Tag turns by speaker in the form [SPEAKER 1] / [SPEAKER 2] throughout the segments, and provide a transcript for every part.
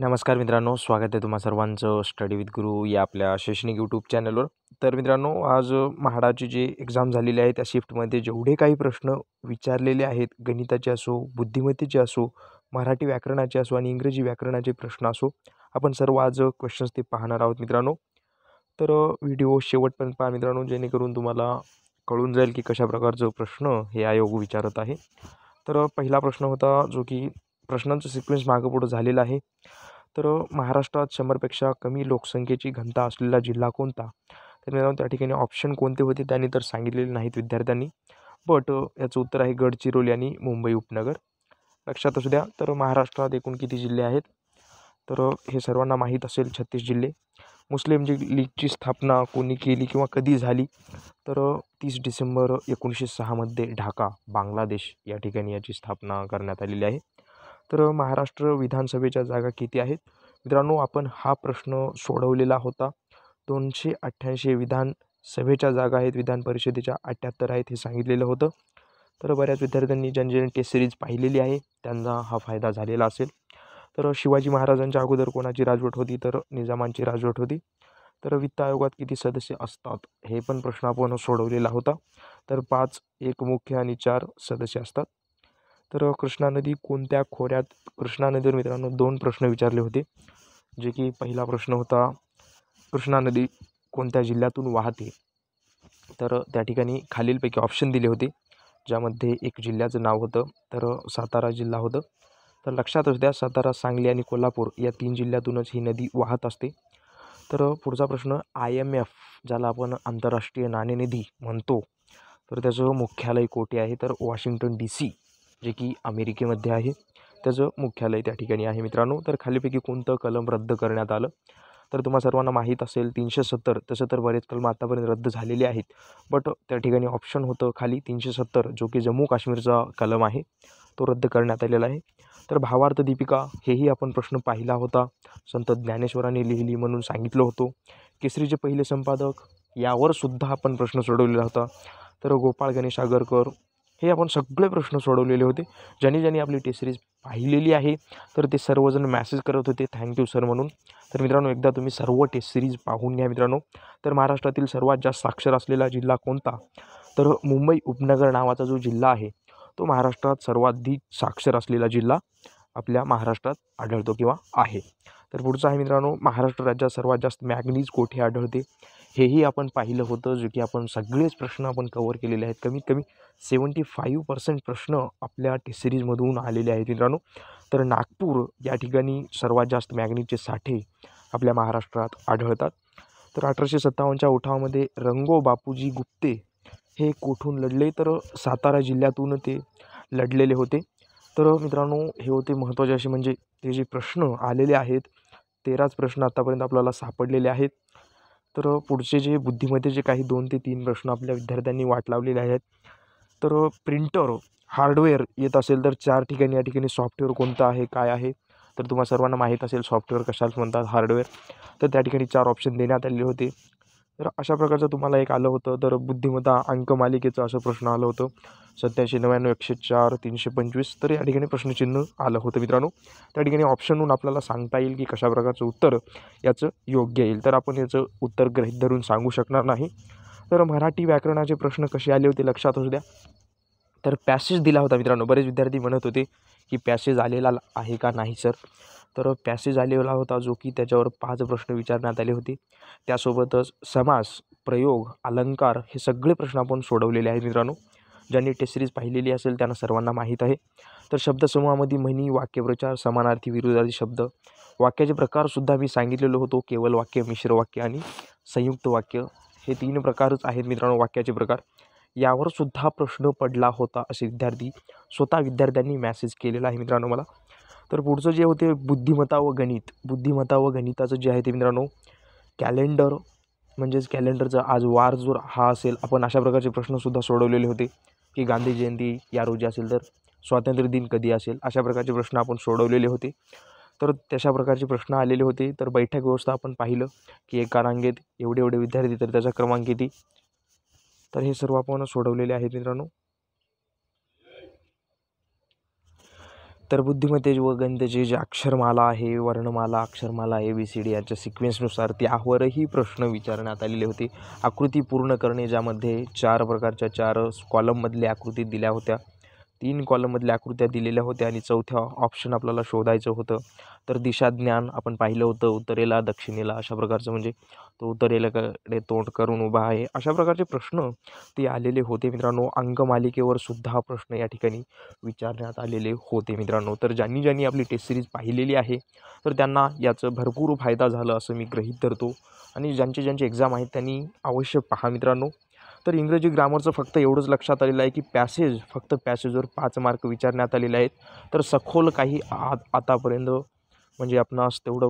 [SPEAKER 1] नमस्कार मित्रांनो स्वागत आहे तुम्हा सर्वांचं स्टडी विथ गुरु या आपल्या शैक्षणिक यूट्यूब चॅनलवर तर मित्रांनो आज महाडाची जी एक्झाम झालेली आहे त्या शिफ्टमध्ये जेवढे काही प्रश्न विचारलेले आहेत गणिताचे असो बुद्धिमत्तेचे असो मराठी व्याकरणाचे असो आणि इंग्रजी व्याकरणाचे प्रश्न असो आपण सर्व आज क्वेश्चन्स ते पाहणार आहोत मित्रांनो तर व्हिडिओ शेवटपर्यंत पहा मित्रांनो जेणेकरून तुम्हाला कळून जाईल की कशा प्रकारचं प्रश्न हे आयोग विचारत आहे तर पहिला प्रश्न होता जो की प्रश्नांचं सिक्वेन्स मागं पुढं झालेलं आहे तर महाराष्ट्रात शंभरपेक्षा कमी लोकसंख्येची घनता असलेला जिल्हा कोणता तर मित्रांनो त्या ठिकाणी ऑप्शन कोणते होते त्यांनी तर सांगितलेले नाहीत विद्यार्थ्यांनी बट याचं उत्तर आहे गडचिरोली आणि मुंबई उपनगर लक्षात असू द्या तर महाराष्ट्रात एकूण किती जिल्हे आहेत तर हे सर्वांना माहीत असेल छत्तीस जिल्हे मुस्लिम जी लीगची स्थापना कोणी केली किंवा कधी झाली तर तीस डिसेंबर एकोणीसशे सहामध्ये ढाका बांगलादेश या ठिकाणी याची स्थापना करण्यात आलेली आहे तर महाराष्ट्र विधानसभेच्या जागा किती आहेत मित्रांनो आपण हा प्रश्न सोडवलेला होता दोनशे अठ्ठ्याऐंशी विधानसभेच्या जागा आहेत विधान परिषदेच्या अठ्ठ्याहत्तर आहेत हे सांगितलेलं होतं तर बऱ्याच विद्यार्थ्यांनी ज्यांनी टेस्ट सिरीज पाहिलेली आहे त्यांना हा फायदा झालेला असेल तर शिवाजी महाराजांच्या अगोदर कोणाची राजवट होती तर निजामांची राजवट होती तर वित्त आयोगात किती सदस्य असतात हे पण प्रश्न आपण सोडवलेला होता तर पाच एक मुख्य आणि चार सदस्य असतात तर कृष्णा नदी कोणत्या खोऱ्यात कृष्णा नदीवर मित्रांनो दोन प्रश्न विचारले होते जे की पहिला प्रश्न होता कृष्णा नदी कोणत्या जिल्ह्यातून वाहते तर त्या ठिकाणी खालीलपैकी ऑप्शन दिले होते ज्यामध्ये एक जिल्ह्याचं नाव होतं तर सातारा जिल्हा होतं तर लक्षातच द्या सातारा सांगली आणि कोल्हापूर या तीन जिल्ह्यातूनच ही नदी वाहत असते तर पुढचा प्रश्न आय एम एफ ज्याला आपण आंतरराष्ट्रीय नाणेनिधी म्हणतो तर त्याचं मुख्यालय कोठे आहे तर वॉशिंग्टन डी सी जे की अमेरिकेमध्ये आहे त्याचं मुख्यालय त्या ठिकाणी आहे मित्रांनो तर खालीपैकी कोणतं कलम रद्द करण्यात आलं तर तुम्हाला सर्वांना माहीत असेल तीनशे सत्तर तसं तर बरेच कलम आतापर्यंत रद्द झालेले आहेत बट त्या ठिकाणी ऑप्शन होतं खाली तीनशे सत्तर जो की जम्मू काश्मीरचा कलम आहे तो रद्द करण्यात आलेला आहे तर भावार्थ दीपिका हेही आपण प्रश्न पाहिला होता संत ज्ञानेश्वरांनी लिहिली म्हणून सांगितलं होतं केसरीचे पहिले संपादक यावर सुद्धा आपण प्रश्न सोडवलेला होता तर गोपाळ गणेश आगरकर हे आपण सगळे प्रश्न सोडवलेले होते ज्यांनी ज्यांनी आपली टेस्ट सिरीज पाहिलेली आहे तर ते सर्वजण मॅसेज करत होते थँक्यू सर म्हणून तर मित्रांनो एकदा तुम्ही सर्व टेस्ट सिरीज पाहून घ्या मित्रांनो तर महाराष्ट्रातील सर्वात जास्त साक्षर असलेला जिल्हा कोणता तर मुंबई उपनगर नावाचा जो जिल्हा आहे तो महाराष्ट्रात सर्वाधिक साक्षर असलेला जिल्हा आपल्या महाराष्ट्रात आढळतो किंवा आहे तर पुढचं आहे मित्रांनो महाराष्ट्र राज्यात सर्वात जास्त मॅग्नीज कोठे आढळते हेही आपण पाहिलं होतं जे की आपण सगळेच प्रश्न आपण कवर केलेले आहेत कमीत कमी सेवन्टी फाईव्ह पर्सेंट प्रश्न आपल्या टी सिरीजमधून आलेले आहेत मित्रांनो तर नागपूर या ठिकाणी सर्वात जास्त मॅग्नीजचे साठे आपल्या महाराष्ट्रात आढळतात तर अठराशे सत्तावन्नच्या उठावामध्ये रंगो बापूजी गुप्ते हे कोठून लढले तर सातारा जिल्ह्यातून ते लढलेले होते तर मित्रांनो हे होते महत्त्वाचे असे म्हणजे ते जे प्रश्न आलेले आहेत तेराच प्रश्न आत्तापर्यंत आपल्याला सापडलेले आहेत तर पुढचे जे जे काही दोन ते तीन प्रश्न आपल्या विद्यार्थ्यांनी वाट लावलेले आहेत तर प्रिंटर हार्डवेअर येत असेल तर चार ठिकाणी या ठिकाणी सॉफ्टवेअर कोणतं आहे काय आहे तर तुम्हाला सर्वांना माहीत असेल सॉफ्टवेअर कशाला म्हणतात हार्डवेअर तर त्या ठिकाणी चार ऑप्शन देण्यात आलेले होते तर अशा प्रकारचं तुम्हाला एक आलं होतं तर बुद्धिमत्ता अंक मालिकेचं असं प्रश्न आलं होतं सत्याऐंशी नव्याण्णव एकशे चार तीनशे पंचवीस तर या ठिकाणी प्रश्नचिन्ह आलं होतं मित्रांनो त्या ठिकाणी ऑप्शनहून आपल्याला सांगता येईल की कशा प्रकारचं उत्तर याचं योग्य येईल तर आपण याचं उत्तर ग्रहित धरून सांगू शकणार नाही तर मराठी व्याकरणाचे प्रश्न कसे आले होते लक्षात असू द्या तर पॅसेज दिला होता मित्रांनो बरेच विद्यार्थी म्हणत होते की पॅसेज आलेला आहे का नाही सर तर पॅसेज आलेला होता जो की त्याच्यावर पाच प्रश्न विचारण्यात आले होते त्यासोबतच समास प्रयोग अलंकार हे सगळे प्रश्न आपण सोडवलेले आहेत मित्रांनो ज्यांनी टेस्ट सिरीज पाहिलेली असेल त्यांना सर्वांना माहीत आहे तर शब्दसमूहामध्ये म्हणी वाक्यप्रचार समानार्थी विरोधाचे शब्द वाक्याचे प्रकारसुद्धा मी सांगितलेलो होतो केवळ वाक्य मिश्र वाक्य आणि संयुक्त वाक्य हे तीन प्रकारच आहेत मित्रांनो वाक्याचे प्रकार यावर सुद्धा प्रश्न पडला होता असे विद्यार्थी स्वतः विद्यार्थ्यांनी मॅसेज केलेला आहे मित्रांनो मला तर पुढचं जे होते बुद्धिमत्ता व गणित बुद्धिमत्ता व गणिताचं जे आहे ते मित्रांनो कॅलेंडर म्हणजेच कॅलेंडरचा आज वार जर हा असेल आपण अशा प्रकारचे प्रश्नसुद्धा सोडवलेले होते की गांधी जयंती या रोजी असेल तर स्वातंत्र्य दिन कधी असेल अशा प्रकारचे प्रश्न आपण सोडवलेले होते तर तशा प्रकारचे प्रश्न आलेले होते तर बैठक व्यवस्था आपण पाहिलं की एका रांगेत एवढे एवढे विद्यार्थी तर त्याचा क्रमांक किती तर हे सर्व आपण सोडवलेले आहेत मित्रांनो तर बुद्धिमत्ते व गणिताची जी अक्षरमाला आहे वर्णमाला अक्षरमाला ए बी सी डी याच्या सिक्वेन्सनुसार त्यावरही प्रश्न विचारण्यात आलेले होते आकृती पूर्ण करणे ज्यामध्ये चार प्रकारच्या चार कॉलममधल्या आकृती दिल्या होत्या तीन कॉलममधल्या आकृत्या दिलेल्या होत्या आणि चौथ्या ऑप्शन आपल्याला शोधायचं होतं तर दिशा ज्ञान आपण पाहिलं होतं उत्तरेला दक्षिणेला अशा प्रकारचं म्हणजे तो उत्तरेलाकडे तोंड करून उभा आहे अशा प्रकारचे प्रश्न ते आलेले होते मित्रांनो मालिकेवर सुद्धा हा प्रश्न या ठिकाणी विचारण्यात आलेले होते मित्रांनो तर ज्यांनी ज्यांनी आपली टेस्ट सिरीज पाहिलेली आहे तर त्यांना याचं भरपूर फायदा झालं असं मी ग्रहीत धरतो आणि ज्यांचे ज्यांचे एक्झाम आहेत त्यांनी अवश्य पहा मित्रांनो तर इंग्रजी ग्रामरचं फक्त एवढंच लक्षात आलेलं आहे की पॅसेज फक्त पॅसेजवर पाच मार्क विचारण्यात आलेले आहेत तर सखोल काही आ आतापर्यंत म्हणजे आपणास तेवढं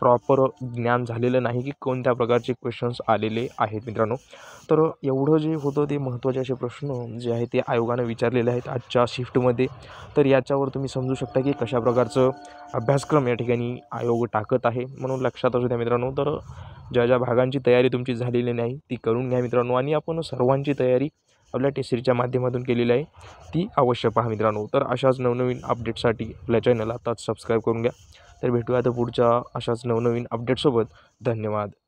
[SPEAKER 1] प्रॉपर ज्ञान झालेलं नाही की कोणत्या प्रकारचे क्वेश्चन्स आलेले आहेत मित्रांनो तर एवढं जे होतं ते महत्त्वाचे असे प्रश्न जे आहे ते आयोगानं विचारलेले आहेत आजच्या शिफ्टमध्ये तर याच्यावर तुम्ही समजू शकता की कशा प्रकारचं अभ्यासक्रम या ठिकाणी आयोग टाकत आहे म्हणून लक्षात असू द्या मित्रांनो तर ज्या ज्या भागांची तयारी तुमची झालेली नाही ती करून घ्या मित्रांनो आणि आपण सर्वांची तयारी आपल्या टेसरीच्या माध्यमातून केलेली आहे ती अवश्य पहा मित्रांनो तर अशाच नवनवीन अपडेटसाठी आपल्या चॅनल आताच सबस्क्राईब करून घ्या तर भेटूया तर पुढच्या अशाच नवनवीन अपडेटसोबत धन्यवाद